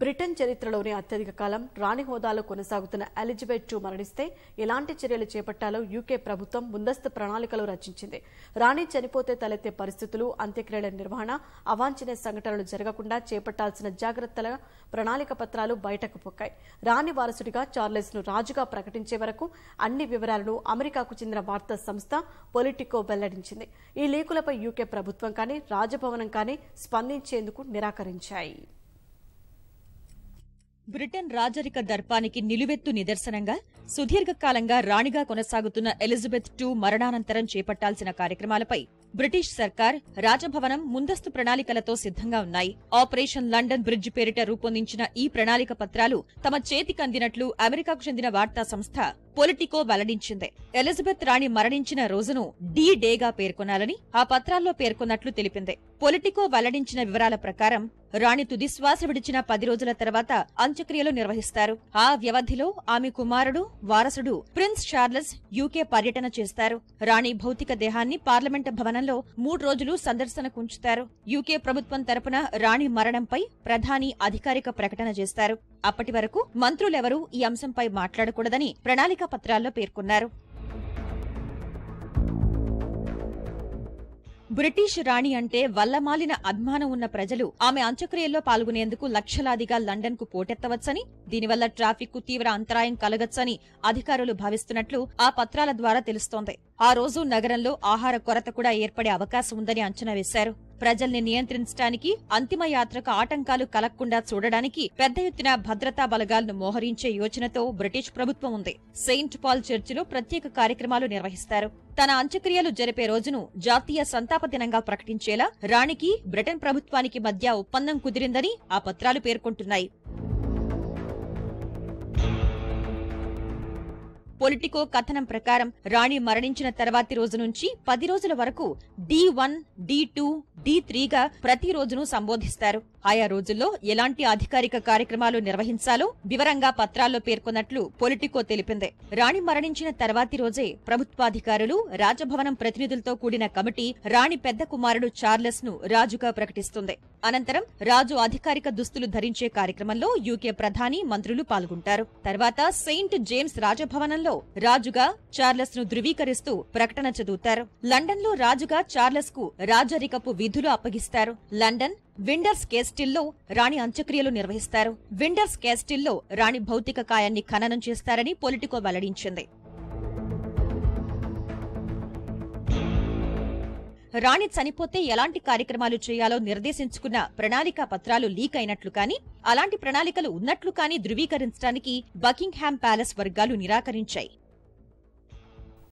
Britain చరిత్రలోనే అత్యధిక కాలం రాణి హోదాలో కొనసాగుతున్న ఎలిజబెత్ టూ మరణిస్తే ఎలాంటి చర్యలు చేపట్టాలో యూకే ప్రభుత్వం ముందస్తు ప్రణాళికలు రచించింది రాణి చనిపోతే తలెత్తే పరిస్థితులు అంత్యక్రియల నిర్వహణ అవాంఛనీయ సంఘటనలు జరగకుండా చేపట్టాల్సిన జాగ్రత్తల ప్రణాళిక పత్రాలు బయటకు పొక్కాయి రాణి వారసుడిగా చార్లెస్ ను రాజుగా ప్రకటించే వరకు అన్ని వివరాలను అమెరికాకు చెందిన వార్తా సంస్థ పొలిటికో వెల్లడించింది ఈ లీకులపై యూకే ప్రభుత్వం కానీ రాజభవనం కానీ స్పందించేందుకు నిరాకరించాయి బ్రిటన్ రాజరిక దర్పానికి నిలువెత్తు నిదర్శనంగా సుదీర్ఘకాలంగా రాణిగా కొనసాగుతున్న ఎలిజబెత్ టూ మరణానంతరం చేపట్టాల్సిన కార్యక్రమాలపై బ్రిటిష్ సర్కార్ రాజభవనం ముందస్తు ప్రణాళికలతో సిద్ధంగా ఉన్నాయి ఆపరేషన్ లండన్ బ్రిడ్జ్ పేరిట రూపొందించిన ఈ ప్రణాళిక పత్రాలు తమ చేతికందినట్లు అమెరికాకు చెందిన వార్తా సంస్థ పొలిటికో వెల్లడించింది ఎలిజబెత్ రాణి మరణించిన రోజును డీ డేగా పేర్కొనాలని ఆ పత్రాల్లో పేర్కొన్నట్లు తెలిపింది పొలిటికో వెల్లడించిన వివరాల ప్రకారం రాణి తుదిశ్వాస విడిచిన పది రోజుల తర్వాత అంత్యక్రియలు నిర్వహిస్తారు ఆ వ్యవధిలో ఆమె కుమారుడు వారసుడు ప్రిన్స్ చార్లెస్ యూకే పర్యటన చేస్తారు రాణి భౌతిక దేహాన్ని పార్లమెంట్ భవనంలో మూడు రోజులు సందర్శనకు ఉంచుతారు యూకే ప్రభుత్వం తరపున రాణి మరణంపై ప్రధాని అధికారిక ప్రకటన చేస్తారు అప్పటి వరకు మంత్రులెవరూ ఈ అంశంపై మాట్లాడకూడదని ప్రణాళికా పత్రాల్లో పేర్కొన్నారు బ్రిటిష్ రాణి అంటే వల్లమాలిన అభిమానం ఉన్న ప్రజలు ఆమె అంత్యక్రియల్లో పాల్గొనేందుకు లక్షలాదిగా లండన్ కు పోటెత్తవచ్చని దీనివల్ల ట్రాఫిక్ కు తీవ్ర అంతరాయం కలగచ్చని అధికారులు భావిస్తున్నట్లు ఆ పత్రాల ద్వారా తెలుస్తోంది ఆ రోజు నగరంలో ఆహార కొరత కూడా ఏర్పడే అవకాశం ఉందని అంచనా వేశారు ప్రజల్ని నియంత్రించడానికి అంతిమ యాత్రకు ఆటంకాలు కలగకుండా చూడడానికి పెద్ద ఎత్తున భద్రతా బలగాలను మోహరించే యోచనతో బ్రిటిష్ ప్రభుత్వం ఉంది సెయింట్ పాల్ చర్చిలో ప్రత్యేక కార్యక్రమాలు నిర్వహిస్తారు తన అంత్యక్రియలు జరిపే రోజును జాతీయ సంతాప దినంగా ప్రకటించేలా రాణికి బ్రిటన్ ప్రభుత్వానికి మధ్య ఒప్పందం కుదిరిందని ఆ పత్రాలు పేర్కొంటున్నాయి పొలిటికో కథనం ప్రకారం రాణి మరణించిన తర్వాతి రోజు నుంచి పది రోజుల వరకు D one D two D త్రీగా ప్రతిరోజును సంబోధిస్తారు ఆయా రోజుల్లో ఎలాంటి అధికారిక కార్యక్రమాలు నిర్వహించాలో వివరంగా పత్రాల్లో పేర్కొన్నట్లు పొలిటికో తెలిపింది రాణి మరణించిన తర్వాతి రోజే ప్రభుత్వాధికారులు రాజభవనం ప్రతినిధులతో కూడిన కమిటీ రాణి పెద్ద కుమారుడు చార్లెస్ ను రాజుగా ప్రకటిస్తుంది అనంతరం రాజు అధికారిక దుస్తులు ధరించే కార్యక్రమంలో యూకే ప్రధాని మంత్రులు పాల్గొంటారు తర్వాత సెయింట్ జేమ్స్ రాజభవనంలో రాజుగా చార్లస్ ను ధృవీకరిస్తూ ప్రకటన చదువుతారు లండన్ లో రాజుగా చార్లస్ కు రాజరికపు విధులు అప్పగిస్తారు లండన్ విండర్స్ కేస్టిల్లో రాణి అంత్యక్రియలు నిర్వహిస్తారు విండర్స్ కేస్టిల్లో రాణి భౌతిక కాయాన్ని ఖననం చేస్తారని పొలిటికో వెల్లడించింది రాణి చనిపోతే ఎలాంటి కార్యక్రమాలు చేయాలో నిర్దేశించుకున్న ప్రణాళికా పత్రాలు లీక్ అయినట్లు కానీ అలాంటి ప్రణాళికలు ఉన్నట్లు కానీ ధృవీకరించడానికి బకింగ్హామ్ ప్యాలెస్ వర్గాలు నిరాకరించాయి